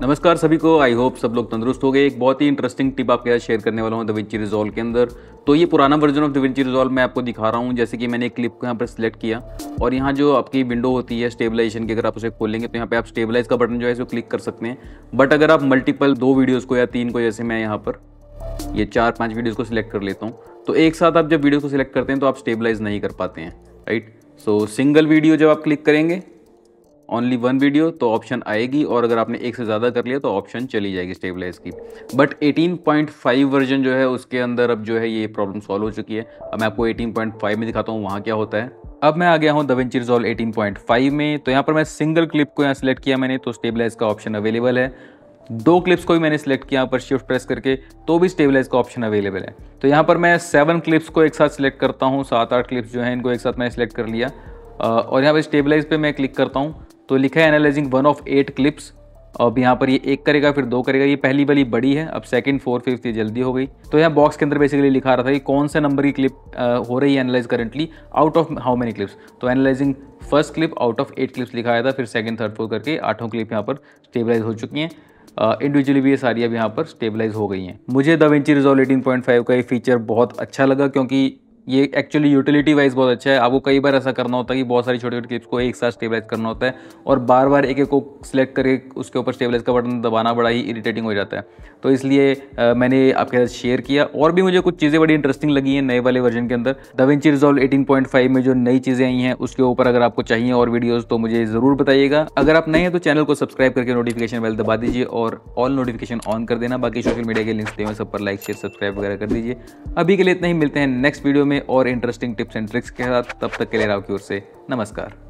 नमस्कार सभी को आई होप सब लोग तंदुरुस्त हो गए एक बहुत ही इंटरेस्टिंग टिप आपके साथ शेयर करने वाला हूँ दविंची रिजॉल्व के अंदर तो ये पुराना वर्जन ऑफ दविंची रिजॉल्व मैं आपको दिखा रहा हूँ जैसे कि मैंने एक क्लिप को यहाँ पर सिलेक्ट किया और यहाँ जो आपकी विंडो होती है स्टेबलाइजेशन की अगर आप उसे खोलेंगे तो यहाँ पर आप स्टेबलाइज का बटन जो है इसको क्लिक कर सकते हैं बट अगर आप मल्टीपल दो वीडियोज़ को या तीन को जैसे मैं यहाँ पर ये चार पाँच वीडियोज़ को सिलेक्ट कर लेता हूँ तो एक साथ आप जब वीडियो को सिलेक्ट करते हैं तो आप स्टेबलाइज नहीं कर पाते हैं राइट सो सिंगल वीडियो जब आप क्लिक करेंगे ओनली वन वीडियो तो ऑप्शन आएगी और अगर आपने एक से ज़्यादा कर लिया तो ऑप्शन चली जाएगी स्टेबलाइज की बट 18.5 वर्जन जो है उसके अंदर अब जो है ये प्रॉब्लम सॉल्व हो चुकी है अब मैं आपको 18.5 में दिखाता हूँ वहाँ क्या होता है अब मैं आ गया हूँ दविंची रिजॉल्व 18.5 में तो यहाँ पर मैं सिंगल क्लिप को यहाँ सेलेक्ट किया मैंने तो स्टेबलाइज का ऑप्शन अवेलेबल है दो क्लिप्स को भी मैंने सेलेक्ट किया यहाँ पर शिफ्ट प्रेस करके तो भी स्टेबलाइज का ऑप्शन अवेलेबल है तो यहाँ पर मैं सेवन क्लिप्स को एक साथ सेलेक्ट करता हूँ सात आठ क्लिप्स जो है इनको एक साथ मैंने सेलेक्ट कर लिया और यहाँ पर स्टेबलाइज पे मैं क्लिक करता हूँ तो लिखा है analysing one of eight clips अब यहाँ पर ये एक करेगा फिर दो करेगा ये पहली वाली बड़ी है अब सेकंड फोर फिफ्थ ये जल्दी हो गई तो यहाँ बॉक्स के अंदर बेसिकली लिखा रहा था कि कौन सा नंबर की क्लिप हो रही है analyse currently out of how many clips तो analysing first clip out of eight clips लिखा आया था फिर सेकंड थर्ड फोर्थ करके आठों क्लिप यहाँ पर स्टेबलाइज हो चुकी हैं इंडिविजुअली भी ये सारी अब यहाँ पर स्टेबलाइज हो गई हैं मुझे the resolve eighteen point five का ये फीचर बहुत अच्छा लगा क्योंकि ये एक्चुअली यूटिलिटी वाइज बहुत अच्छा है आपको कई बार ऐसा करना होता है कि बहुत सारी छोटी छोटी क्लिप्स को एक साथ स्टेबलाइज करना होता है और बार बार एक एक को सिलेक्ट करके उसके ऊपर स्टेबलाइज का बटन दबाना बड़ा ही इरिटेटिंग हो जाता है तो इसलिए आ, मैंने आपके साथ शेयर किया और भी मुझे कुछ चीज़ें बड़ी इंटरेस्टिंग लगी हैं नए वाले वर्जन के अंदर दविंची रिजॉल्व फाइव में जो नई चीज़ें आई हैं उसके ऊपर अगर आपको चाहिए और वीडियोज़ तो मुझे ज़रूर बताइएगा अगर आप नए हैं तो चैनल को सब्सक्राइब करके नोटिफिकेशन बेल दबा दीजिए और ऑल नोटिफिकेशन ऑन कर देना बाकी सोशल मीडिया के लिंक्स देवें तो सब पर लाइक शेयर सब्सक्राइब वगैरह कर दीजिए अभी के लिए इतना ही मिलते हैं नेक्स्ट वीडियो में में और इंटरेस्टिंग टिप्स एंड ट्रिक्स के साथ तब तक के लिए राव की ओर से नमस्कार